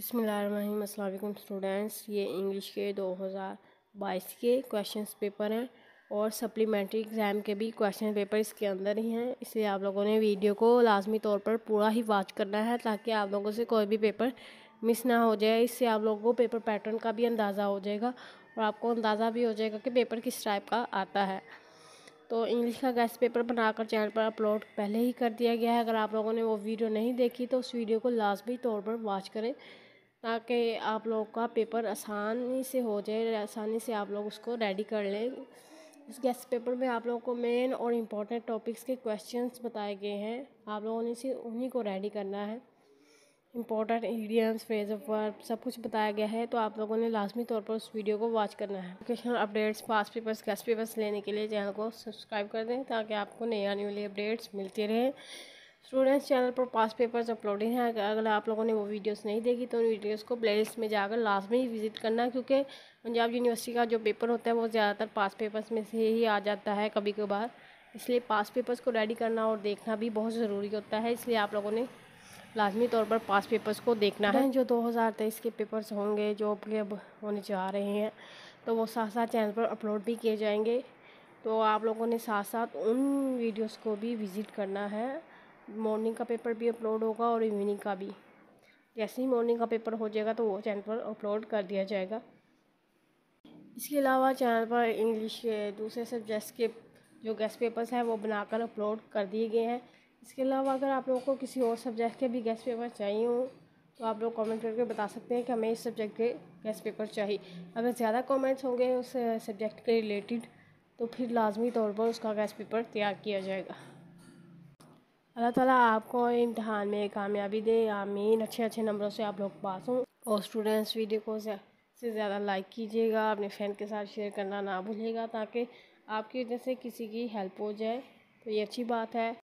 बिसमीम स्टूडेंट्स ये इंग्लिश के 2022 के क्वेश्चन पेपर हैं और सप्लीमेंट्री एग्ज़ाम के भी क्वेश्चन पेपर इसके अंदर ही हैं इसलिए आप लोगों ने वीडियो को लाजमी तौर पर पूरा ही वॉच करना है ताकि आप लोगों से कोई भी पेपर मिस ना हो जाए इससे आप लोगों को पेपर पैटर्न का भी अंदाज़ा हो जाएगा और आपको अंदाज़ा भी हो जाएगा कि पेपर किस टाइप का आता है तो इंग्लिश का गैस पेपर बनाकर चैनल पर अपलोड पहले ही कर दिया गया है अगर आप लोगों ने वो वीडियो नहीं देखी तो उस वीडियो को लाजमी तौर पर वॉच करें ताकि आप लोग का पेपर आसानी से हो जाए आसानी से आप लोग उसको रेडी कर लें इस गेस्ट पेपर में आप लोगों को मेन और इम्पोर्टेंट टॉपिक्स के क्वेश्चंस बताए गए हैं आप लोगों ने सिर्फ उन्हीं को रेडी करना है important idioms phrase of work सब कुछ बताया गया है तो आप लोगों ने लाजमी तौर पर उस वीडियो को वॉच करना है educational updates pass papers guess papers लेने के लिए चैनल को सब्सक्राइब कर दें ताकि आपको नई आने वाली अपडेट्स मिलती रहें स्टूडेंट्स चैनल पर पास पेपर्स अपलोडिंग हैं अगर आप लोगों ने वो वीडियोस नहीं देखी तो उन वीडियोस को प्लेलिस्ट में जाकर लास्ट में ही विज़िट करना क्योंकि पंजाब यूनिवर्सिटी का जो पेपर होता है वो ज़्यादातर पास पेपर्स में से ही आ जाता है कभी कभार इसलिए पास पेपर्स को रेडी करना और देखना भी बहुत ज़रूरी होता है इसलिए आप लोगों ने लाजमी तौर पर पास पेपर्स को देखना है जो दो के पेपर्स होंगे जो अब होने जा रहे हैं तो वो साथ साथ चैनल पर अपलोड भी किए जाएंगे तो आप लोगों ने साथ साथ उन वीडियोज़ को भी विज़िट करना है मॉर्निंग का पेपर भी अपलोड होगा और इवनिंग का भी जैसे ही मॉर्निंग का पेपर हो जाएगा तो वो चैनल पर अपलोड कर दिया जाएगा इसके अलावा चैनल पर इंग्लिश के दूसरे सब्जेक्ट्स के जो गेस्ट पेपर्स हैं वो बनाकर अपलोड कर दिए गए हैं इसके अलावा अगर आप लोगों को किसी और सब्जेक्ट के भी गेस्ट पेपर चाहिए हों तो आप लोग कमेंट करके बता सकते हैं कि हमें इस सब्जेक्ट के गेस्ट पेपर चाहिए अगर ज़्यादा कमेंट्स होंगे उस सब्जेक्ट के रिलेटेड तो फिर लाजमी तौर पर उसका गेस्ट पेपर तैयार किया जाएगा अल्लाह ताला आपको इम्तहान में कामयाबी दे आमीन अच्छे अच्छे नंबरों से आप लोग पास हों और स्टूडेंट्स वीडियो को से ज़्यादा लाइक कीजिएगा अपने फ्रेंड के साथ शेयर करना ना भूलिएगा ताकि आपकी वजह से किसी की हेल्प हो जाए तो ये अच्छी बात है